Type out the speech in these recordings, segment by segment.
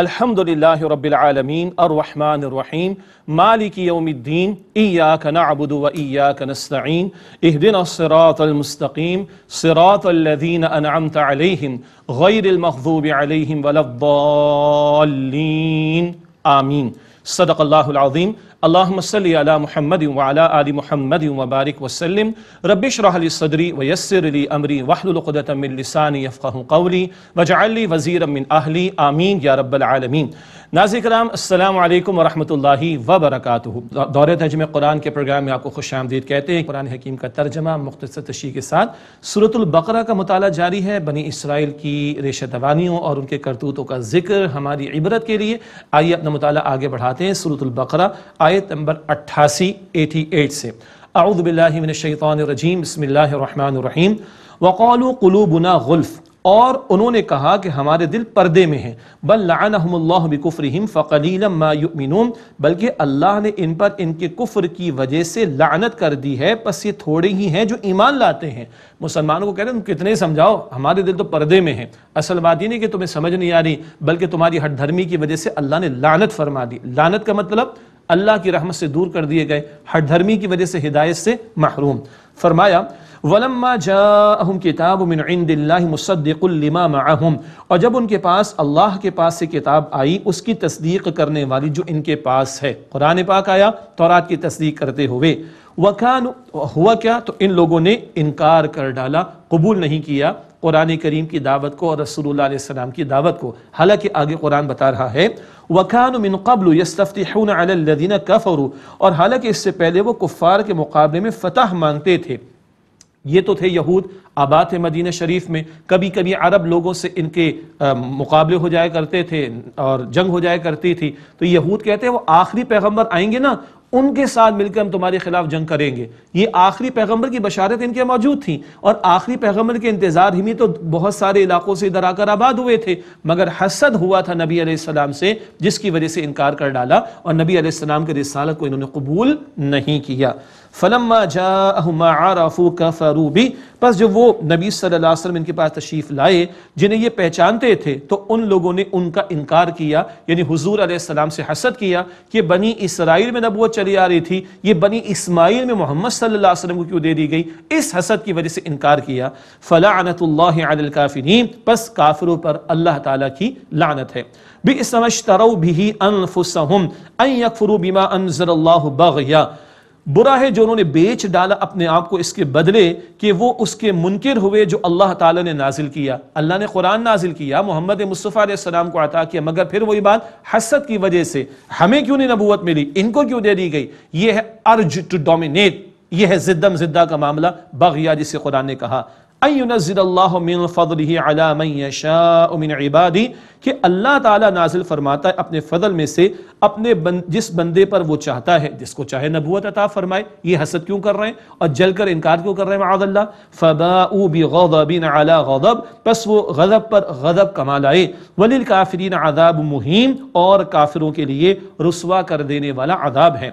الحمد للہ الرحمن الرحیم مالک یوم الدین ایاک ایاک نعبد و نستعین اہدنا الصراط المستقیم صراط الذین انعمت علیہم غیر المغضوب علیہم ولا الضالین آمین صدق اللہ العظیم علام وسلی علیہ محمد والا علی محمد مبارک وسلم رب ربش رح صدری و یسر علی عمری من القدت یفقہ قولی وجاء علی وزیر من اہلی آمین یا رب العالمین ناظر کرام السلام علیکم ورحمۃ اللہ وبرکاتہ دور ترجمۂ قرآن کے پروگرام میں آپ کو خوش آمدید کہتے ہیں قرآن حکیم کا ترجمہ مختصر تشریح کے ساتھ صورت البقرہ کا مطالعہ جاری ہے بنی اسرائیل کی ریشہ دوانیوں اور ان کے کرتوتوں کا ذکر ہماری عبرت کے لیے آئیے اپنا مطالعہ آگے بڑھاتے ہیں صورت البقرہ آیت نمبر اٹھاسی ایٹی ایٹ سے اعوذ باللہ من الشیطان الرجیم بسم اللہ الرحمن الرحیم وقالوا قلوبنا غلف اور انہوں نے کہا کہ ہمارے دل پردے میں ہیں بل لعنہم اللہ بکفرہم ما یؤمنون بلکہ اللہ نے ان پر ان کے کفر کی وجہ سے لعنت کر دی ہے پس یہ تھوڑے ہی ہیں جو ایمان لاتے ہیں مسلمانوں کو کہہ رہے ہیں تم کتنے سمجھاؤ ہمارے دل تو پردے میں ہیں اصل بات یہ نہیں کہ تمہیں سمجھ نہیں آ رہی بلکہ تمہاری ہٹ دھرمی کی وجہ سے اللہ نے لعنت فرما دی لعنت کا مطلب اللہ کی رحمت سے دور کر دیے گئے ہٹ دھرمی کی وجہ سے ہدایت سے محروم فرمایا ولما جا کتاب من عند اللہ مصدق لما معهم اور جب ان کے پاس اللہ کے پاس سے کتاب آئی اس کی تصدیق کرنے والی جو ان کے پاس ہے قرآن پاک آیا تورات کی تصدیق کرتے ہوئے وقان ہوا کیا تو ان لوگوں نے انکار کر ڈالا قبول نہیں کیا قرآن کریم کی دعوت کو اور رسول اللہ علیہ السلام کی دعوت کو حالانکہ آگے قرآن بتا رہا ہے قَبْلُ قبل عَلَى الَّذِينَ كَفَرُوا اور حالانکہ اس سے پہلے وہ کفار کے مقابلے میں فتح مانگتے تھے یہ تو تھے یہود آباد تھے مدینہ شریف میں کبھی کبھی عرب لوگوں سے ان کے مقابلے ہو جایا کرتے تھے اور جنگ ہو جایا کرتی تھی تو یہود کہتے ہیں وہ آخری پیغمبر آئیں گے نا ان کے ساتھ مل کے ہم تمہارے خلاف جنگ کریں گے یہ آخری پیغمبر کی بشارت ان کے موجود تھیں اور آخری پیغمبر کے انتظار ہی میں تو بہت سارے علاقوں سے ادھر آ کر آباد ہوئے تھے مگر حسد ہوا تھا نبی علیہ السلام سے جس کی وجہ سے انکار کر ڈالا اور نبی علیہ السلام کے رسالت کو انہوں نے قبول نہیں کیا فلما جاءهم عرفوا کفروا بی پس جو وہ نبی صلی اللہ علیہ وسلم ان کے پاس تشریف لائے جنہیں یہ پہچانتے تھے تو ان لوگوں نے ان کا انکار کیا یعنی حضور علیہ السلام سے حسد کیا کہ بنی اسرائیل میں نبوت چلی آ رہی تھی یہ بنی اسماعیل میں محمد صلی اللہ علیہ وسلم کو کیوں دے دی گئی اس حسد کی وجہ سے انکار کیا فلعنت اللہ علی الکافرین پس کافروں پر اللہ تعالیٰ کی لعنت ہے بِئِسَمَشْتَرَوْ بِهِ أَنفُسَهُمْ أَن يَكْفُرُوا بِمَا أَنزَلَ اللَّهُ بَغْيًا برا ہے جو انہوں نے بیچ ڈالا اپنے آپ کو اس کے بدلے کہ وہ اس کے منکر ہوئے جو اللہ تعالیٰ نے نازل کیا اللہ نے قرآن نازل کیا محمد مصطفیٰ علیہ السلام کو عطا کیا مگر پھر وہی بات حسد کی وجہ سے ہمیں کیوں نہیں نبوت ملی ان کو کیوں دے دی گئی یہ ہے ارج ٹو ڈومینیٹ یہ ہے زدم زدہ کا معاملہ بغیا جسے قرآن نے کہا ينزل اللہ تعالیٰ نازل فرماتا ہے اپنے فضل میں سے اپنے جس بندے پر وہ چاہتا ہے جس کو چاہے نبوت عطا فرمائے یہ حسد کیوں کر رہے ہیں اور جل کر انکار کیوں کر رہے ہیں معاذ اللہ فباؤ على غضب غضب پر غضب کما لائے وللکافرین عذاب مہین اور کافروں کے لیے رسوا کر دینے والا عذاب ہے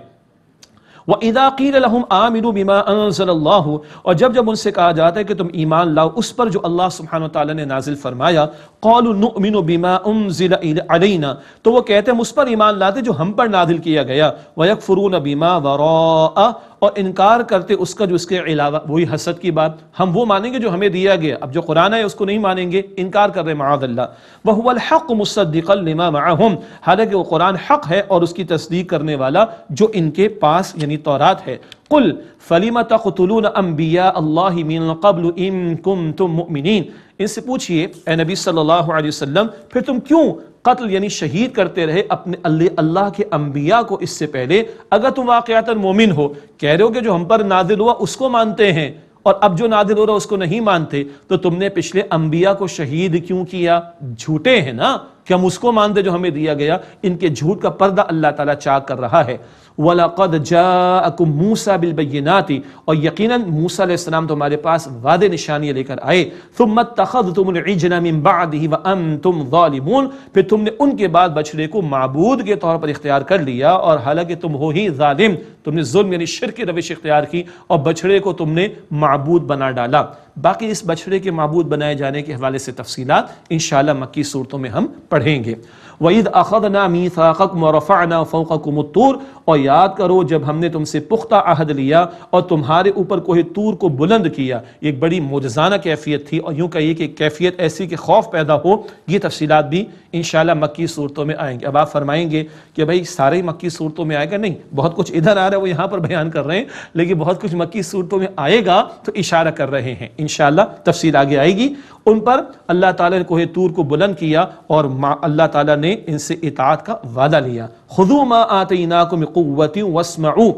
وَإِذَا قِيلَ لَهُمْ آمِنُوا بِمَا أَنزَلَ اللَّهُ اور جب جب ان سے کہا جاتا ہے کہ تم ایمان لاؤ اس پر جو اللہ سبحانہ وتعالی نے نازل فرمایا قَالُوا نُؤْمِنُ بِمَا أُنزِلَ عَلَيْنَا تو وہ کہتے ہیں ہم اس پر ایمان لاتے جو ہم پر نادل کیا گیا وَيَكْفُرُونَ بِمَا وَرَاءَ اور انکار کرتے اس کا جو اس کے علاوہ وہی حسد کی بات ہم وہ مانیں گے جو ہمیں دیا گیا اب جو قرآن ہے اس کو نہیں مانیں گے انکار کر رہے معاذ اللہ وَهُوَ الْحَقُ مُصَدِّقَلْ لِمَا مَعَهُمْ حالانکہ وہ قرآن حق ہے اور اس کی تصدیق کرنے والا جو ان کے پاس یعنی تورات ہے قل فلیم تقتلون انبیاء اللہ من قبل ان ان کنتم مؤمنین سے پوچھئے اے نبی صلی اللہ علیہ وسلم پھر تم کیوں قتل یعنی شہید کرتے رہے اپنے اللہ کے انبیاء کو اس سے پہلے اگر تم واقعات مومن ہو کہہ رہے ہو کہ جو ہم پر ہوا اس کو مانتے ہیں اور اب جو نادر ہو رہا اس کو نہیں مانتے تو تم نے پچھلے انبیاء کو شہید کیوں کیا جھوٹے ہیں نا کہ ہم اس کو مانتے جو ہمیں دیا گیا ان کے جھوٹ کا پردہ اللہ تعالیٰ چاک کر رہا ہے وَلَقَدْ جَاءَكُمْ مُوسَى بِالْبَيِّنَاتِ اور یقیناً موسیٰ علیہ السلام تمہارے پاس وعدے نشانیاں لے کر آئے ثُمَّ اتَّخَذْتُمُ الْعِجْنَ مِن بَعْدِهِ وَأَنْتُمْ ظَالِمُونَ پھر تم نے ان کے بعد بچڑے کو معبود کے طور پر اختیار کر لیا اور حالانکہ تم ہو ہی ظالم تم نے ظلم یعنی شرک کی روش اختیار کی اور بچڑے کو تم نے معبود بنا ڈالا باقی اس بچرے کے معبود بنائے جانے کے حوالے سے تفصیلات انشاءاللہ مکی صورتوں میں ہم پڑھیں گے أَخَذْنَا مِيثَاقَكُمْ وَرَفَعْنَا فَوْقَكُمُ فوق اور یاد کرو جب ہم نے تم سے پختہ عہد لیا اور تمہارے اوپر کوہ طور کو بلند کیا ایک بڑی موجزانہ کیفیت تھی اور یوں کہیے کہ کیفیت ایسی کہ خوف پیدا ہو یہ تفصیلات بھی انشاءاللہ مکی صورتوں میں آئیں گے اب آپ فرمائیں گے کہ بھائی سارے مکی صورتوں میں آئے گا نہیں بہت کچھ ادھر آ رہا ہے وہ یہاں پر بیان کر رہے ہیں لیکن بہت کچھ مکی صورتوں میں آئے گا تو اشارہ کر رہے ہیں انشاءاللہ تفصیل آگے آئے گی ان پر اللہ تعالیٰ نے کوہ تور کو بلند کیا اور اللہ تعالیٰ نے ان سے اطاعت کا وعدہ لیا خذو ما آتیناکم قوت واسمعو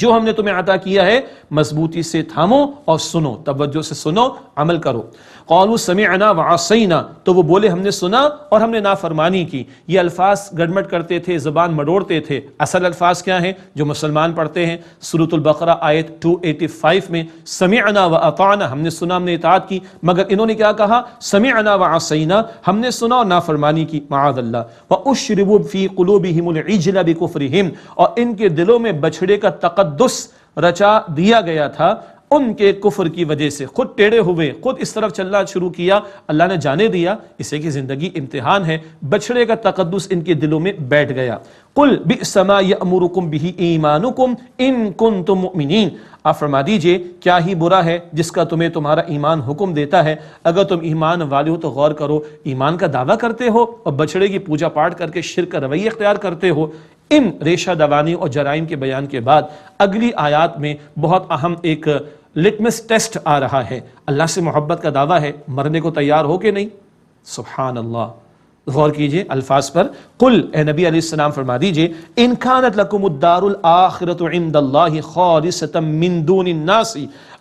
جو ہم نے تمہیں عطا کیا ہے مضبوطی سے تھامو اور سنو توجہ سے سنو عمل کرو سمعنا وعصینا تو وہ بولے ہم نے سنا اور ہم نے نافرمانی کی یہ الفاظ گڑمٹ کرتے تھے زبان تھے اصل الفاظ کیا ہیں جو مسلمان پڑھتے ہیں سورة البقرہ آیت 285 میں سمعنا وعطانا ہم نے سنا ہم نے اطاعت کی مگر انہوں نے کیا کہا سمعنا وعصینا ہم نے سنا اور نافرمانی کی معاذ اللہ وَأُشْرِبُ فِي قُلُوبِهِمُ الْعِجْلَ بِكُفْرِهِمْ اور ان کے دلوں میں بچھڑے کا تقدس رچا دیا گیا تھا ان کے کفر کی وجہ سے خود ٹیڑے ہوئے خود اس طرف چلنا شروع کیا اللہ نے جانے دیا اسے کی زندگی امتحان ہے بچڑے کا تقدس ان کے دلوں میں بیٹھ گیا آپ فرما دیجئے کیا ہی برا ہے جس کا تمہیں تمہارا ایمان حکم دیتا ہے اگر تم ایمان والے ہو تو غور کرو ایمان کا دعویٰ کرتے ہو اور بچڑے کی پوجا پاٹ کر کے شرک رویے اختیار کرتے ہو ان ریشہ دوانی اور جرائم کے بیان کے بعد اگلی آیات میں بہت اہم ایک لٹمس ٹیسٹ آ رہا ہے اللہ سے محبت کا دعویٰ ہے مرنے کو تیار ہو کہ نہیں سبحان اللہ غور کیجئے الفاظ پر قل اے نبی علیہ السلام فرما دیجئے ان کانت لکم الدار الاخرت عند اللہ خالصتا من دون الناس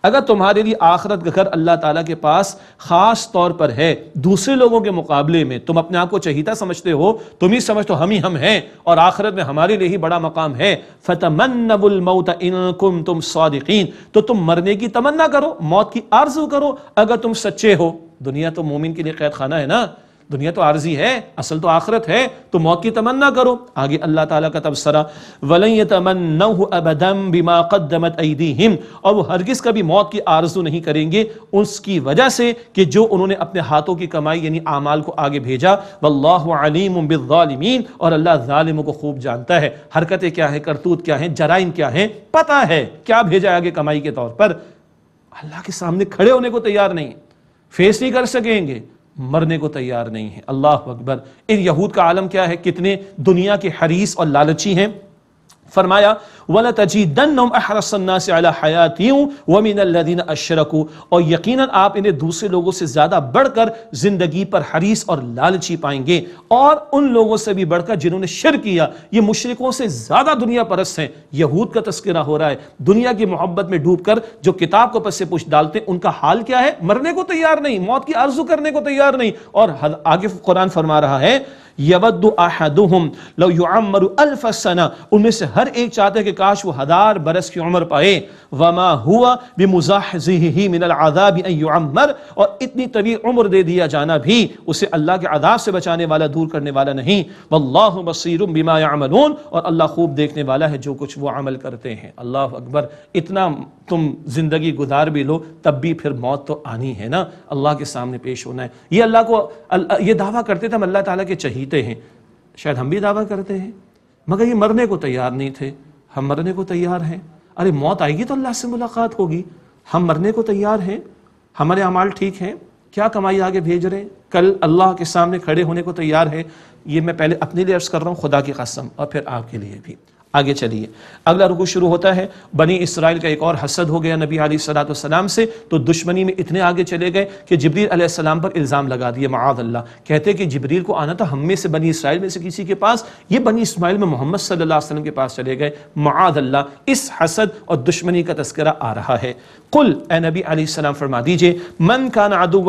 اگر تمہارے لیے آخرت کا گھر اللہ تعالیٰ کے پاس خاص طور پر ہے دوسرے لوگوں کے مقابلے میں تم اپنے آپ کو چہیتا سمجھتے ہو تم ہی سمجھ تو ہم ہی ہم ہیں اور آخرت میں ہمارے لیے ہی بڑا مقام ہے صادقین تو تم مرنے کی تمنا کرو موت کی آرزو کرو اگر تم سچے ہو دنیا تو مومن کے لیے قید خانہ ہے نا دنیا تو عارضی ہے اصل تو آخرت ہے تو موت کی تمنا کرو آگے اللہ تعالیٰ کا تبصرہ اور وہ ہرگز کبھی موت کی آرزو نہیں کریں گے اس کی وجہ سے کہ جو انہوں نے اپنے ہاتھوں کی کمائی یعنی اعمال کو آگے بھیجا وَاللَّهُ عَلِيمٌ علیم اور اللہ ظالموں کو خوب جانتا ہے حرکتیں کیا ہیں کرتوت کیا ہیں جرائم کیا ہیں پتہ ہے کیا بھیجا آگے کمائی کے طور پر اللہ کے سامنے کھڑے ہونے کو تیار نہیں فیس نہیں کر سکیں گے مرنے کو تیار نہیں ہے اللہ اکبر ان یہود کا عالم کیا ہے کتنے دنیا کے حریص اور لالچی ہیں فرمایا وَلَا تَجِدَنَّمْ اَحْرَصَ النَّاسِ عَلَى حَيَاتِيُمْ وَمِنَ الَّذِينَ اَشْرَكُوا اور یقیناً آپ انہیں دوسرے لوگوں سے زیادہ بڑھ کر زندگی پر حریص اور لالچی پائیں گے اور ان لوگوں سے بھی بڑھ کر جنہوں نے شر کیا یہ مشرکوں سے زیادہ دنیا پرست ہیں یہود کا تذکرہ ہو رہا ہے دنیا کی محبت میں ڈوب کر جو کتاب کو پس سے پوچھ ڈالتے ہیں ان کا حال کیا ہے مرنے کو تیار نہیں موت کی عرض کرنے کو تیار نہیں اور آگے قرآن فرما رہا ہے یود احدہم لو یعمر الف سنہ ان میں سے ہر ایک چاہتا ہے کہ کاش وہ ہزار برس کی عمر پائے وما ہوا بمزحزہ من العذاب ان یعمر اور اتنی طویل عمر دے دیا جانا بھی اسے اللہ کے عذاب سے بچانے والا دور کرنے والا نہیں واللہ بصیر بما یعملون اور اللہ خوب دیکھنے والا ہے جو کچھ وہ عمل کرتے ہیں اللہ اکبر اتنا تم زندگی گزار بھی لو تب بھی پھر موت تو آنی ہے نا اللہ کے سامنے پیش ہونا ہے یہ اللہ کو یہ دعویٰ کرتے تھے ہم اللہ تعالیٰ کے چہیتے ہیں شاید ہم بھی دعویٰ کرتے ہیں مگر یہ مرنے کو تیار نہیں تھے ہم مرنے کو تیار ہیں ارے موت آئے گی تو اللہ سے ملاقات ہوگی ہم مرنے کو تیار ہیں ہمارے اعمال ٹھیک ہیں کیا کمائی آگے بھیج رہے ہیں کل اللہ کے سامنے کھڑے ہونے کو تیار ہے یہ میں پہلے اپنے لیے عرض کر رہا ہوں خدا کی قسم اور پھر آپ کے لیے بھی آگے چلیے اگلا رکو شروع ہوتا ہے بنی اسرائیل کا ایک اور حسد ہو گیا نبی علیہ السلام سے تو دشمنی میں اتنے آگے چلے گئے کہ جبریل علیہ السلام پر الزام لگا دیے معاذ اللہ کہتے کہ جبریل کو آنا تھا ہم میں سے بنی اسرائیل میں سے کسی کے پاس یہ بنی اسماعیل میں محمد صلی اللہ علیہ وسلم کے پاس چلے گئے معاذ اللہ اس حسد اور دشمنی کا تذکرہ آ رہا ہے قل اے نبی علیہ السلام فرما دیجئے من کان عدو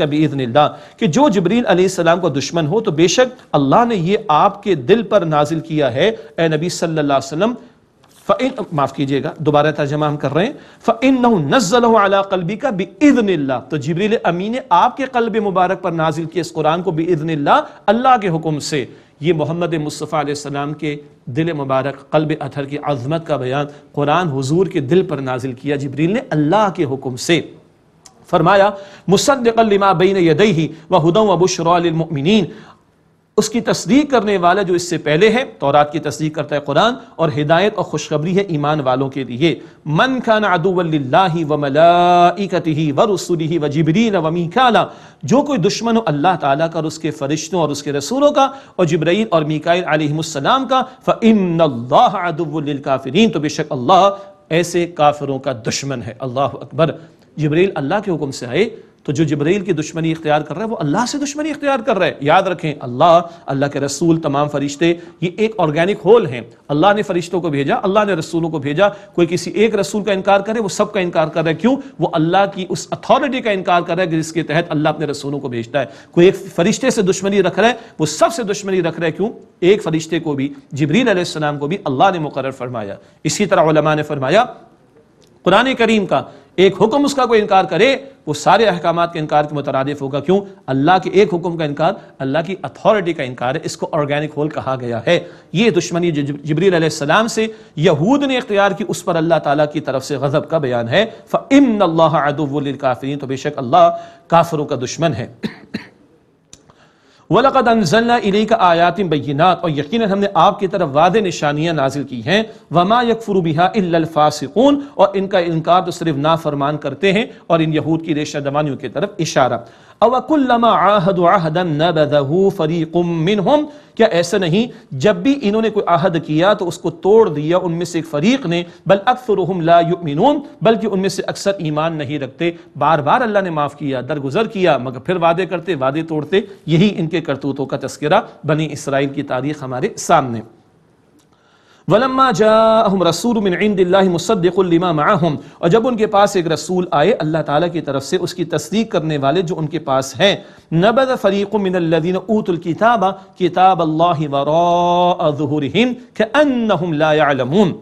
کا بإذن اللہ کہ جو جبریل علیہ السلام کا دشمن ہو تو بے شک اللہ نے یہ آپ کے دل پر نازل کیا ہے اے نبی صلی اللہ علیہ وسلم فَإن... معاف کیجئے گا دوبارہ ترجمہ ہم کر رہے ہیں فَإِنَّهُ نَزَّلَهُ عَلَىٰ قَلْبِكَ بِإِذْنِ اللَّهِ تو جبریل امین نے آپ کے قلب مبارک پر نازل کیا اس قرآن کو بِإِذْنِ اللَّهِ اللہ کے حکم سے یہ محمد مصطفیٰ علیہ السلام کے دل مبارک قلب اتھر کی عظمت کا بیان قرآن حضور کے دل پر نازل کیا جبریل نے اللہ کے حکم سے فرمایا مصدقا لما بین یدیہی وہدن وبشرا للمؤمنین اس کی تصدیق کرنے والا جو اس سے پہلے ہے تورات کی تصدیق کرتا ہے قرآن اور ہدایت اور خوشخبری ہے ایمان والوں کے لیے من کان عدو جو کوئی دشمن ہو اللہ تعالیٰ کا اور اس کے فرشتوں اور اس کے رسولوں کا اور جبرائیل اور می علیہ السلام کا فَإِنَّ اللَّهَ لِلْكَافِرِينَ تو بے شک اللہ ایسے کافروں کا دشمن ہے اللہ اکبر جبریل اللہ کے حکم سے آئے تو جو جبریل کی دشمنی اختیار کر رہا ہے وہ اللہ سے دشمنی اختیار کر رہا ہے یاد رکھیں اللہ اللہ کے رسول تمام فرشتے یہ ایک آرگینک ہول ہیں اللہ نے فرشتوں کو بھیجا اللہ نے رسولوں کو بھیجا کوئی کسی ایک رسول کا انکار کرے وہ سب کا انکار کر رہا ہے کیوں وہ اللہ کی اس اتھارٹی کا انکار کر رہا ہے جس کے تحت اللہ اپنے رسولوں کو بھیجتا ہے کوئی ایک فرشتے سے دشمنی رکھ رہا ہے وہ سب سے دشمنی رکھ رہا ہے کیوں ایک فرشتے کو بھی جبریل علیہ السلام کو بھی اللہ نے مقرر فرمایا اسی طرح علماء نے فرمایا قرآن کریم کا ایک حکم اس کا کوئی انکار کرے وہ سارے احکامات کے انکار کے مترادف ہوگا کیوں اللہ کے ایک حکم کا انکار اللہ کی اتھارٹی کا انکار ہے اس کو ارگینک ہول کہا گیا ہے یہ دشمنی جبریل علیہ السلام سے یہود نے اختیار کی اس پر اللہ تعالیٰ کی طرف سے غضب کا بیان ہے فَإِنَّ اللَّهَ عَدُوُ لِلْكَافِرِينَ تو بے شک اللہ کافروں کا دشمن ہے وَلَقَدْ أَنزَلْنَا إِلَيْكَ آيَاتٍ بَيِّنَاتٍ اور یقیناً ہم نے آپ کی طرف واضح نشانیاں نازل کی ہیں وَمَا يَكْفُرُ بِهَا إِلَّا الْفَاسِقُونَ اور ان کا انکار تو صرف نافرمان کرتے ہیں اور ان یہود کی ریشہ دمانیوں کی طرف اشارہ کیا ایسا نہیں جب بھی انہوں نے کوئی عہد کیا تو اس کو توڑ دیا ان میں سے ایک فریق نے بل لا یؤمنون بلکہ ان میں سے اکثر ایمان نہیں رکھتے بار بار اللہ نے معاف کیا درگزر کیا مگر پھر وعدے کرتے وعدے توڑتے یہی ان کے کرتوتوں کا تذکرہ بنی اسرائیل کی تاریخ ہمارے سامنے ولما جاءهم رسول من عند مصدق لما اور جب ان کے پاس ایک رسول آئے اللہ تعالیٰ کی طرف سے اس کی تصدیق کرنے والے جو ان کے پاس ہیں نبذ من الکتاب وراء لا يعلمون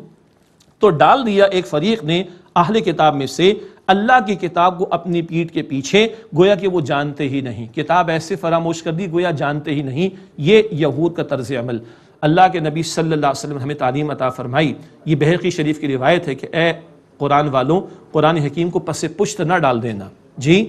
تو ڈال دیا ایک فریق نے اہل کتاب میں سے اللہ کی کتاب کو اپنی پیٹھ کے پیچھے گویا کہ وہ جانتے ہی نہیں کتاب ایسے فراموش کر دی گویا جانتے ہی نہیں یہ یہود کا طرز عمل اللہ کے نبی صلی اللہ علیہ وسلم ہمیں تعلیم عطا فرمائی یہ بحقی شریف کی روایت ہے کہ اے قرآن والوں قرآن حکیم کو پس پشت نہ ڈال دینا جی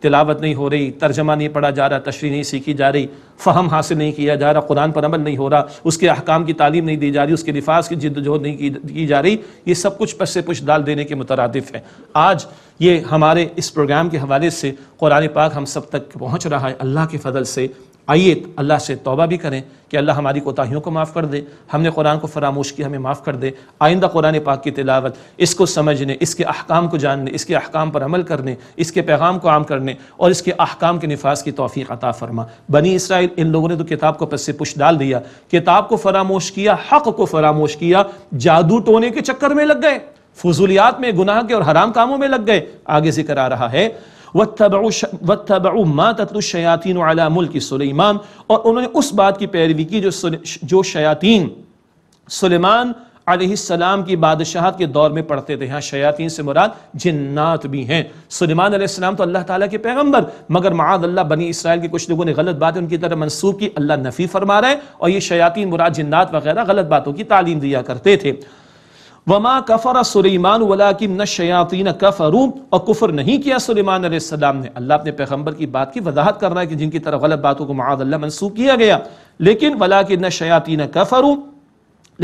تلاوت نہیں ہو رہی ترجمہ نہیں پڑھا جا رہا تشریح نہیں سیکھی جا رہی فہم حاصل نہیں کیا جا رہا قرآن پر عمل نہیں ہو رہا اس کے احکام کی تعلیم نہیں دی جا رہی اس کے لفاظ کی جد و جہد نہیں کی جا رہی یہ سب کچھ پس سے پشت ڈال دینے کے مترادف ہے آج یہ ہمارے اس پروگرام کے حوالے سے قرآن پاک ہم سب تک پہنچ رہا ہے اللہ کے فضل سے آئیے اللہ سے توبہ بھی کریں کہ اللہ ہماری کوتاہیوں کو معاف کر دے ہم نے قرآن کو فراموش کیا ہمیں معاف کر دے آئندہ قرآن پاک کی تلاوت اس کو سمجھنے اس کے احکام کو جاننے اس کے احکام پر عمل کرنے اس کے پیغام کو عام کرنے اور اس کے احکام کے نفاذ کی توفیق عطا فرما بنی اسرائیل ان لوگوں نے تو کتاب کو پس سے پش ڈال دیا کتاب کو فراموش کیا حق کو فراموش کیا جادو ٹونے کے چکر میں لگ گئے فضولیات میں گناہ کے اور حرام کاموں میں لگ گئے آگے ذکر آ رہا ہے وَاتَّبَعُوا مَا ماتین الشَّيَاتِينُ عَلَى مُلْكِ سُلَيْمَان اور انہوں نے اس بات کی پیروی کی جو شیاطین سلیمان علیہ السلام کی بادشاہت کے دور میں پڑھتے تھے ہاں شیاطین سے مراد جنات بھی ہیں سلیمان علیہ السلام تو اللہ تعالیٰ کے پیغمبر مگر معاذ اللہ بنی اسرائیل کے کچھ لوگوں نے غلط بات ان کی طرح منصوب کی اللہ نفی فرما رہے اور یہ شیاطین مراد جنات وغیرہ غلط باتوں کی تعلیم دیا کرتے تھے وما کفر سلیمان ولیکن کف کفروا اور کفر نہیں کیا سلیمان علیہ السلام نے اللہ اپنے پیغمبر کی بات کی وضاحت کر رہا ہے کہ جن کی طرف غلط باتوں کو معاذ اللہ منسوخ کیا گیا لیکن ولیکن نہ کفروا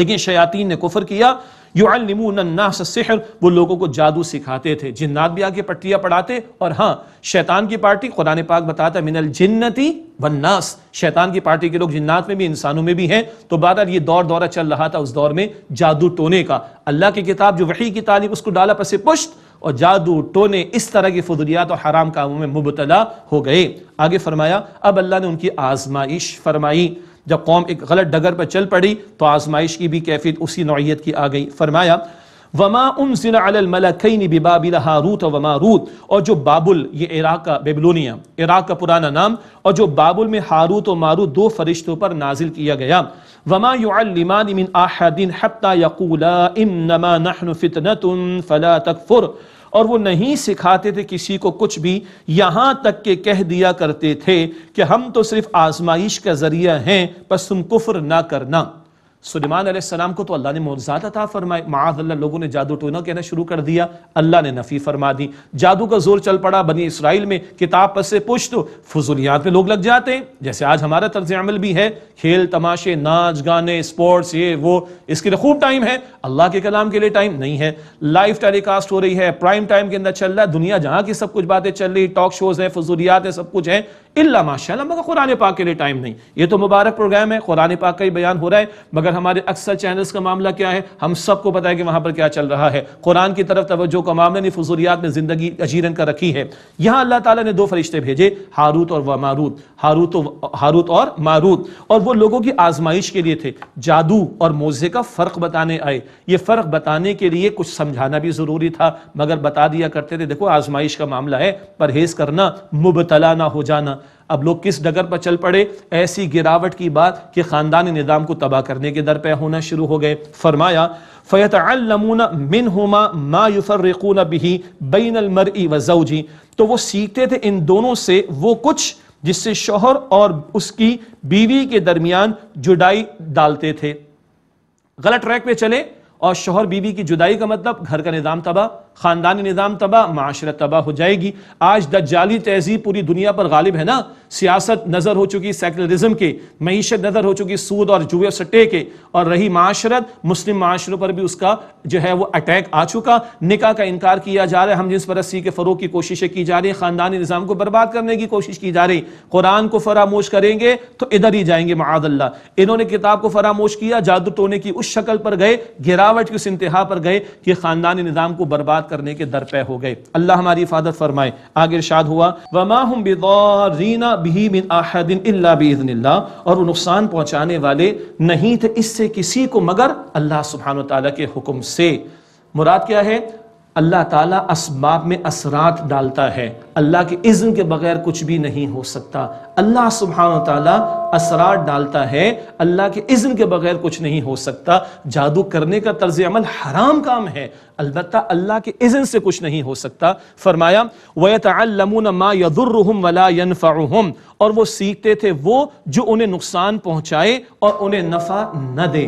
لیکن شیاطین نے کفر کیا یعلمون الناس السحر وہ لوگوں کو جادو سکھاتے تھے جنات بھی آگے پٹیاں پڑھاتے اور ہاں شیطان کی پارٹی قرآن پاک بتاتا ہے من الجنتی والناس شیطان کی پارٹی کے لوگ جنات میں بھی انسانوں میں بھی ہیں تو یہ دور دورہ چل رہا تھا اس دور میں جادو ٹونے کا اللہ کی کتاب جو وحی کی تعلیم اس کو ڈالا پس پشت اور جادو ٹونے اس طرح کی فضولیات اور حرام کاموں میں مبتلا ہو گئے آگے فرمایا اب اللہ نے ان کی آزمائش فرمائی جب قوم ایک غلط ڈگر پر چل پڑی تو آزمائش کی بھی کیفیت اسی نوعیت کی آگئی فرمایا وما انزل على الملكين ببابل هاروت وماروت اور جو بابل یہ عراق بیبلونیا عراق کا پرانا نام اور جو بابل میں ہاروت و ماروت دو فرشتوں پر نازل کیا گیا وما يعلمان من احد حتى يقولا انما نحن فتنه فلا تكفر اور وہ نہیں سکھاتے تھے کسی کو کچھ بھی یہاں تک کہ کہہ دیا کرتے تھے کہ ہم تو صرف آزمائش کا ذریعہ ہیں تم کفر نہ کرنا سلیمان علیہ السلام کو تو اللہ نے موجزات عطا فرمائے معاذ اللہ لوگوں نے جادو ٹونا کہنا شروع کر دیا اللہ نے نفی فرما دی جادو کا زور چل پڑا بنی اسرائیل میں کتاب پس سے پوچھ تو فضولیات میں لوگ لگ جاتے ہیں جیسے آج ہمارا طرز عمل بھی ہے کھیل تماشے ناچ گانے اسپورٹس یہ وہ اس کے لیے خوب ٹائم ہے اللہ کے کلام کے لیے ٹائم نہیں ہے لائف ٹیلی کاسٹ ہو رہی ہے پرائم ٹائم کے اندر چل رہا ہے دنیا جہاں کی سب کچھ باتیں چل رہی ٹاک شوز ہیں فضولیات ہیں سب کچھ ہیں اللہ ماشاء اللہ قرآن پاک کے لیے ٹائم نہیں یہ تو مبارک پروگرام ہے قرآن پاک کا ہی بیان ہو رہا ہے مگر ہمارے اکثر چینلز کا معاملہ کیا ہے ہم سب کو بتائیں کہ وہاں پر کیا چل رہا ہے قرآن کی طرف توجہ کا معاملہ نے فضولیات میں زندگی اجیرن کا رکھی ہے یہاں اللہ تعالیٰ نے دو فرشتے بھیجے حاروت اور ماروت حاروت, و... حاروت اور ماروت اور وہ لوگوں کی آزمائش کے لیے تھے جادو اور موزے کا فرق بتانے آئے یہ فرق بتانے کے لیے کچھ سمجھانا بھی ضروری تھا مگر بتا دیا کرتے تھے دیکھو آزمائش کا معاملہ ہے پرہیز کرنا مبتلا نہ ہو جانا اب لوگ کس ڈگر پر چل پڑے ایسی گراوٹ کی بات کہ خاندان نظام کو تباہ کرنے کے در پہ ہونا شروع ہو گئے فرمایا فَيَتَعَلَّمُونَ مِنْهُمَا مَا يُفَرِّقُونَ بِهِ بَيْنَ الْمَرْءِ وَزَوْجِ تو وہ سیکھتے تھے ان دونوں سے وہ کچھ جس سے شوہر اور اس کی بیوی کے درمیان جدائی ڈالتے تھے غلط ٹریک پہ چلے اور شوہر بیوی کی جدائی کا مطلب گھر کا نظام تباہ خاندانی نظام تباہ معاشرت تباہ ہو جائے گی آج دجالی تہذیب پوری دنیا پر غالب ہے نا سیاست نظر ہو چکی سیکولرزم کے معیشت نظر ہو چکی سود اور جوے سٹے کے اور رہی معاشرت مسلم معاشروں پر بھی اس کا جو ہے وہ اٹیک آ چکا نکاح کا انکار کیا جا رہا ہے ہم جنس پرستی کے فروغ کی کوششیں کی جا رہی ہیں خاندانی نظام کو برباد کرنے کی کوشش کی جا رہی قرآن کو فراموش کریں گے تو ادھر ہی جائیں گے معاذ اللہ انہوں نے کتاب کو فراموش کیا جادو ٹونے کی اس شکل پر گئے گراوٹ کی اس انتہا پر گئے کہ خاندانی نظام کو برباد بات کرنے کے در پہ ہو گئے اللہ ہماری حفاظت فرمائے آگے ارشاد ہوا وَمَا هُم بِضَارِينَ بِهِ مِنْ آحَدٍ إِلَّا بِإِذْنِ اللَّهِ اور وہ نقصان پہنچانے والے نہیں تھے اس سے کسی کو مگر اللہ سبحانہ وتعالی کے حکم سے مراد کیا ہے؟ اللہ تعالیٰ اسباب میں اثرات ڈالتا ہے اللہ کے اذن کے بغیر کچھ بھی نہیں ہو سکتا اللہ سبحانہ وتعالی اثرات ڈالتا ہے اللہ کے اذن کے بغیر کچھ نہیں ہو سکتا جادو کرنے کا طرز عمل حرام کام ہے البتہ اللہ کے اذن سے کچھ نہیں ہو سکتا فرمایا وَيَتَعَلَّمُونَ مَا وَلَا اور وہ سیکھتے تھے وہ جو انہیں نقصان پہنچائے اور انہیں نفع نہ دے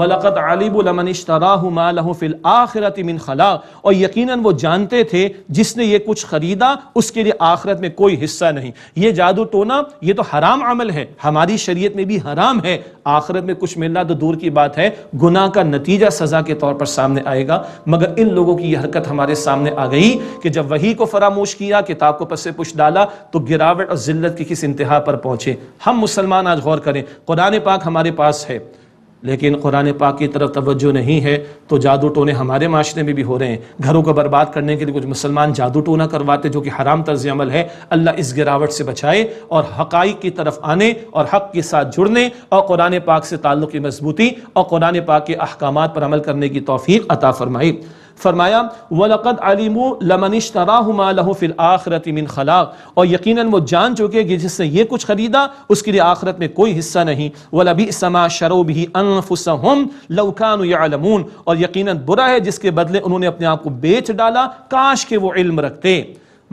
وَلَقَدْ عَلِبُ لَمَنِ اشْتَرَاهُ مَا لَهُ فِي الْآخِرَةِ مِنْ خلا اور یقیناً وہ جانتے تھے جس نے یہ کچھ خریدا اس کے لیے آخرت میں کوئی حصہ نہیں یہ جادو ٹونا یہ تو حرام عمل ہے ہماری شریعت میں بھی حرام ہے آخرت میں کچھ ملنا تو دور کی بات ہے گناہ کا نتیجہ سزا کے طور پر سامنے آئے گا مگر ان لوگوں کی یہ حرکت ہمارے سامنے آ گئی کہ جب وہی کو فراموش کیا کتاب کو پس سے پش ڈالا تو گراوٹ اور ذلت کی کس انتہا پر پہنچے ہم مسلمان آج غور کریں قرآن پاک ہمارے پاس ہے لیکن قرآن پاک کی طرف توجہ نہیں ہے تو جادو ٹونے ہمارے معاشرے میں بھی ہو رہے ہیں گھروں کو برباد کرنے کے لیے کچھ مسلمان جادو ٹونا کرواتے جو کہ حرام طرز عمل ہے اللہ اس گراوٹ سے بچائے اور حقائق کی طرف آنے اور حق کے ساتھ جڑنے اور قرآن پاک سے تعلق کی مضبوطی اور قرآن پاک کے احکامات پر عمل کرنے کی توفیق عطا فرمائی فرمایا وَلَقَدْ عَلِمُوا لَمَنِ اشْتَرَاهُ مَا لَهُ فِي الْآخِرَةِ مِنْ خَلَاقِ اور یقیناً وہ جان چکے کہ جس نے یہ کچھ خریدا اس کے لئے آخرت میں کوئی حصہ نہیں وَلَبِئْسَ مَا شَرَوْ بِهِ أَنفُسَهُمْ لَوْ كَانُوا يَعْلَمُونَ اور یقیناً برا ہے جس کے بدلے انہوں نے اپنے آپ کو بیچ ڈالا کاش کہ وہ علم رکھتے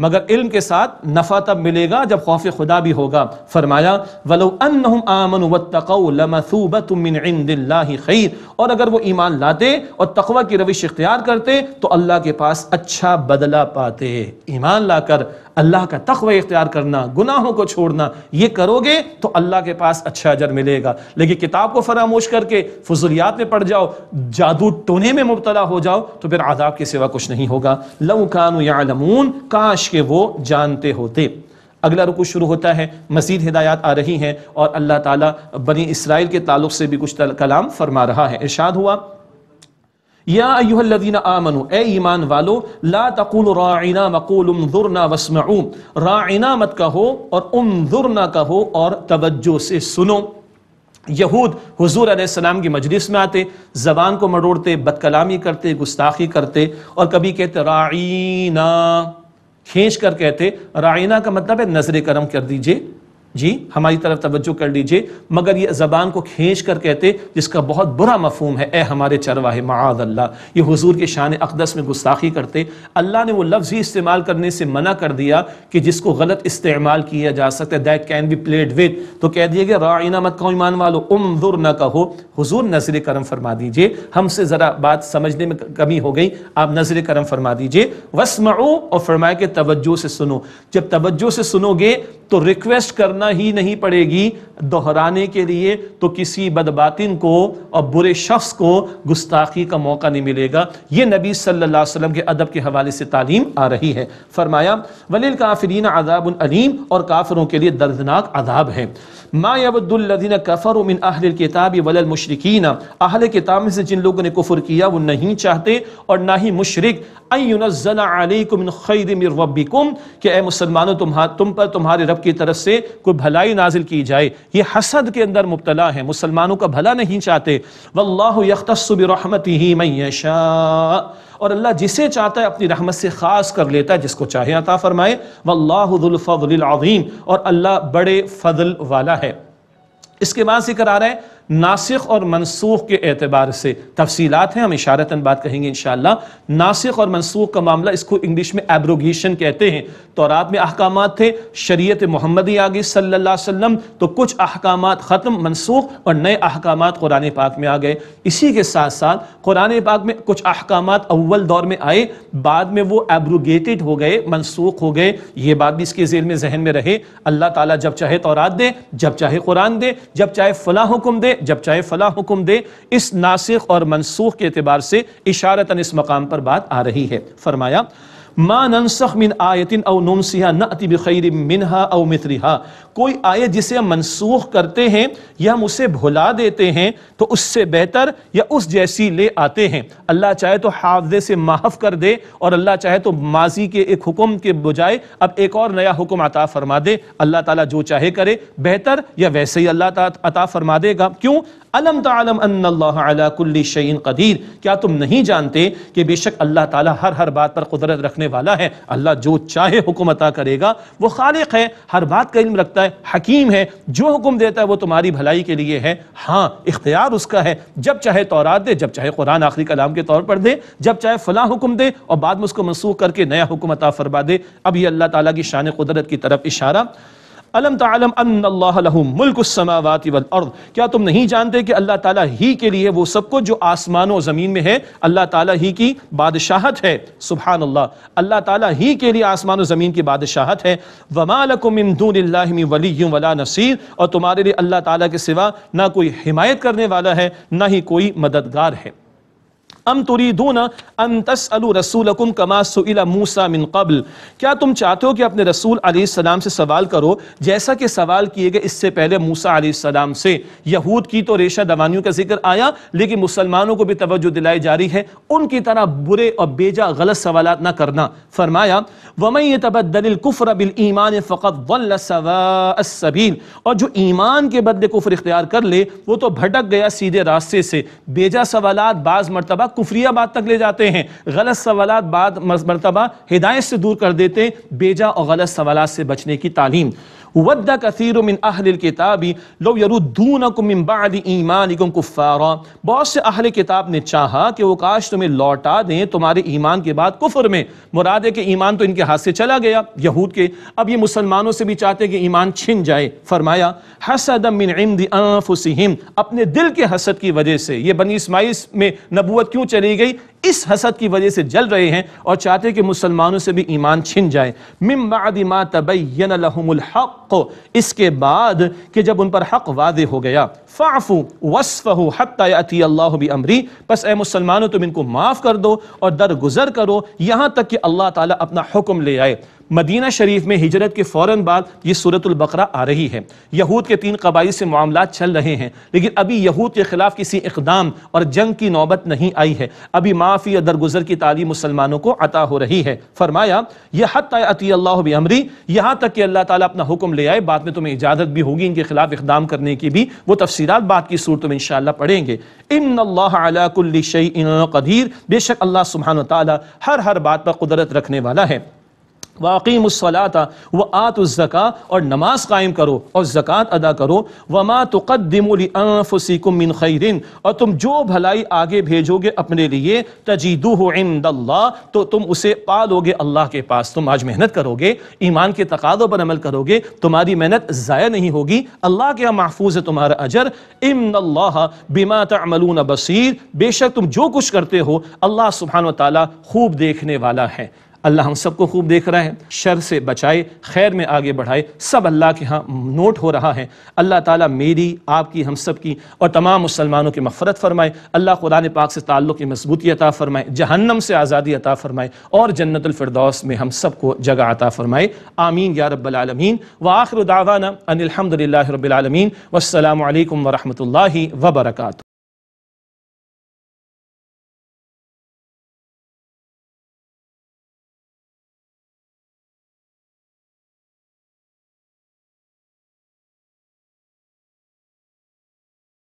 مگر علم کے ساتھ نفع تب ملے گا جب خوف خدا بھی ہوگا فرمایا اور اگر وہ ایمان لاتے اور تقوی کی روش اختیار کرتے تو اللہ کے پاس اچھا بدلہ پاتے ایمان لا کر اللہ کا تقوی اختیار کرنا گناہوں کو چھوڑنا یہ کرو گے تو اللہ کے پاس اچھا اجر ملے گا لیکن کتاب کو فراموش کر کے فضولیات میں پڑ جاؤ جادو ٹونے میں مبتلا ہو جاؤ تو پھر عذاب کے سوا کچھ نہیں ہوگا لو کانو کاش کاش کہ وہ جانتے ہوتے اگلا رکو شروع ہوتا ہے مزید ہدایات آ رہی ہیں اور اللہ تعالیٰ بنی اسرائیل کے تعلق سے بھی کچھ کلام فرما رہا ہے ارشاد ہوا یا ایوہ الذین آمنوا اے ایمان والو لا تقول راعنا مقول انذرنا واسمعو راعنا مت کہو اور انذرنا کہو اور توجہ سے سنو یہود حضور علیہ السلام کی مجلس میں آتے زبان کو مڑوڑتے بدکلامی کرتے گستاخی کرتے اور کبھی کہتے راعینا کھینچ کر کہتے رائنا کا مطلب ہے نظر کرم کر دیجئے جی ہماری طرف توجہ کر لیجئے مگر یہ زبان کو کھینچ کر کہتے جس کا بہت برا مفہوم ہے اے ہمارے چرواہے معاذ اللہ یہ حضور کے شان اقدس میں گستاخی کرتے اللہ نے وہ لفظ ہی استعمال کرنے سے منع کر دیا کہ جس کو غلط استعمال کیا جا سکتا ہے that can be pleaded with تو کہہ دیے گا رائنا مت کہو ایمان والو ام نہ کہو حضور نظر کرم فرما دیجئے ہم سے ذرا بات سمجھنے میں کمی ہو گئی آپ نظر کرم فرما دیجئے وسمعو اور فرمائے کہ توجہ سے سنو جب توجہ سے سنو گے تو ریکویسٹ کرنا ہی نہیں پڑے گی دہرانے کے لیے تو کسی بدباطن کو اور برے شخص کو گستاخی کا موقع نہیں ملے گا یہ نبی صلی اللہ علیہ وسلم کے ادب کے حوالے سے تعلیم آ رہی ہے فرمایا ولیل کافرین عذاب العلیم اور کافروں کے لیے دردناک عذاب ہے ما یبد الذین کفروا من اہل الکتاب ولا المشرکین اہل کتاب میں سے جن لوگوں نے کفر کیا وہ نہیں چاہتے اور نہ ہی مشرک ان ينزل علیکم من خیر من ربکم کہ اے مسلمانوں تم پر تمہارے رب کی طرف سے کوئی بھلائی نازل کی جائے یہ حسد کے اندر مبتلا ہے مسلمانوں کا بھلا نہیں چاہتے واللہ یختص برحمتہی من یشاء اور اللہ جسے چاہتا ہے اپنی رحمت سے خاص کر لیتا ہے جس کو چاہے عطا فرمائے واللہ ذو الفضل العظیم اور اللہ بڑے فضل والا ہے اس کے بعد ذکر آ رہا ہے ناسخ اور منسوخ کے اعتبار سے تفصیلات ہیں ہم اشارتاً بات کہیں گے انشاءاللہ ناسخ اور منسوخ کا معاملہ اس کو انگلش میں ایبروگیشن کہتے ہیں تورات میں احکامات تھے شریعت محمدی آگی صلی اللہ علیہ وسلم تو کچھ احکامات ختم منسوخ اور نئے احکامات قرآن پاک میں آ گئے اسی کے ساتھ ساتھ قرآن پاک میں کچھ احکامات اول دور میں آئے بعد میں وہ ایبروگیٹڈ ہو گئے منسوخ ہو گئے یہ بات بھی اس کے ذہن میں ذہن میں رہے اللہ تعالیٰ جب چاہے تورات دے جب چاہے قرآن دے جب چاہے فلاں حکم دے جب چاہے فلاں حکم دے اس ناسخ اور منسوخ کے اعتبار سے اشارتاً اس مقام پر بات آ رہی ہے فرمایا ما ننسخ من آیتن او نعتی بخیر منہا او مثر کوئی آیت جسے ہم منسوخ کرتے ہیں یا ہم اسے بھلا دیتے ہیں تو اس سے بہتر یا اس جیسی لے آتے ہیں اللہ چاہے تو حافظے سے محف کر دے اور اللہ چاہے تو ماضی کے ایک حکم کے بجائے اب ایک اور نیا حکم عطا فرما دے اللہ تعالیٰ جو چاہے کرے بہتر یا ویسے ہی اللہ تعالیٰ عطا فرما دے گا کیوں علم تعلم ان اللہ کلی شعین قدیر کیا تم نہیں جانتے کہ بے شک اللہ تعالیٰ ہر ہر بات پر قدرت رکھنے کرنے والا ہے اللہ جو چاہے حکم عطا کرے گا وہ خالق ہے ہر بات کا علم رکھتا ہے حکیم ہے جو حکم دیتا ہے وہ تمہاری بھلائی کے لیے ہے ہاں اختیار اس کا ہے جب چاہے تورات دے جب چاہے قرآن آخری کلام کے طور پر دے جب چاہے فلاں حکم دے اور بعد میں اس کو منسوخ کر کے نیا حکم عطا فرما دے اب یہ اللہ تعالیٰ کی شان قدرت کی طرف اشارہ علم تعلم ان اللہ ملک السماوات والارض کیا تم نہیں جانتے کہ اللہ تعالیٰ ہی کے لیے وہ سب کچھ جو آسمان و زمین میں ہے اللہ تعالیٰ ہی کی بادشاہت ہے سبحان اللہ اللہ تعالیٰ ہی کے لیے آسمان و زمین کی بادشاہت ہے وما من دون اللہ نصیر اور تمہارے لیے اللہ تعالیٰ کے سوا نہ کوئی حمایت کرنے والا ہے نہ ہی کوئی مددگار ہے ام تریدون ان تسألوا رسولکم کما سئل موسیٰ من قبل کیا تم چاہتے ہو کہ اپنے رسول علیہ السلام سے سوال کرو جیسا کہ سوال کیے گئے اس سے پہلے موسیٰ علیہ السلام سے یہود کی تو ریشہ دوانیوں کا ذکر آیا لیکن مسلمانوں کو بھی توجہ دلائی جاری ہے ان کی طرح برے اور بیجا غلط سوالات نہ کرنا فرمایا وَمَنْ يَتَبَدَّلِ الْكُفْرَ بِالْإِيمَانِ فَقَدْ ضَلَّ سَوَاءَ السَّبِيلِ اور جو ایمان کے بدلے کفر اختیار کر لے وہ تو بھٹک گیا سیدھے راستے سے بیجا سوالات بعض مرتبہ کفریہ بات تک لے جاتے ہیں غلط سوالات بعد مرتبہ ہدایت سے دور کر دیتے بیجا اور غلط سوالات سے بچنے کی تعلیم ود کثیر من اہل کتابی لو یرودونکم من بعد ایمانکم کفارا بہت سے اہل کتاب نے چاہا کہ وہ کاش تمہیں لوٹا دیں تمہارے ایمان کے بعد کفر میں مراد ہے کہ ایمان تو ان کے ہاتھ سے چلا گیا یہود کے اب یہ مسلمانوں سے بھی چاہتے ہیں کہ ایمان چھن جائے فرمایا حسد من عند انفسہم اپنے دل کے حسد کی وجہ سے یہ بنی اسماعیل میں نبوت کیوں چلی گئی اس حسد کی وجہ سے جل رہے ہیں اور چاہتے کہ مسلمانوں سے بھی ایمان چھن جائے من بعد ما تبین لهم الحق اس کے بعد کہ جب ان پر حق واضح ہو گیا فعفو وصفہ حتی یاتی اللہ بامری پس اے مسلمانوں تم ان کو معاف کر دو اور درگزر کرو یہاں تک کہ اللہ تعالی اپنا حکم لے آئے مدینہ شریف میں ہجرت کے فوراً بعد یہ صورت البقرہ آ رہی ہے یہود کے تین قبائل سے معاملات چل رہے ہیں لیکن ابھی یہود کے خلاف کسی اقدام اور جنگ کی نوبت نہیں آئی ہے ابھی معافی یا درگزر کی تعلیم مسلمانوں کو عطا ہو رہی ہے فرمایا یہ حد تی عطی اللہ عمری یہاں تک کہ اللہ تعالیٰ اپنا حکم لے آئے بعد میں تمہیں اجازت بھی ہوگی ان کے خلاف اقدام کرنے کی بھی وہ تفصیلات بات کی صورت میں انشاءاللہ پڑھیں گے ان اللہ کل قدیر بے شک اللہ سبحانہ ال ہر ہر بات پر قدرت رکھنے والا ہے واقیم الصلاۃ و آت الزکا اور نماز قائم کرو اور زکوٰۃ ادا کرو و لانفسکم من خیر اور تم جو بھلائی آگے بھیجو گے اپنے لیے تجیدوہ ہو اللہ تو تم اسے پا گے اللہ کے پاس تم آج محنت کرو گے ایمان کے تقاضوں پر عمل کرو گے تمہاری محنت ضائع نہیں ہوگی اللہ کے محفوظ ہے تمہارا اجر امد اللہ بیما تعملون بصیر بے شک تم جو کچھ کرتے ہو اللہ سبحان و تعالیٰ خوب دیکھنے والا ہے اللہ ہم سب کو خوب دیکھ رہا ہے شر سے بچائے خیر میں آگے بڑھائے سب اللہ کے ہاں نوٹ ہو رہا ہے اللہ تعالیٰ میری آپ کی ہم سب کی اور تمام مسلمانوں کی مفرت فرمائے اللہ قرآن پاک سے تعلق کی مضبوطی عطا فرمائے جہنم سے آزادی عطا فرمائے اور جنت الفردوس میں ہم سب کو جگہ عطا فرمائے آمین یا رب العالمین و آخر ان الحمدللہ رب العالمین والسلام علیکم ورحمۃ اللہ وبرکاتہ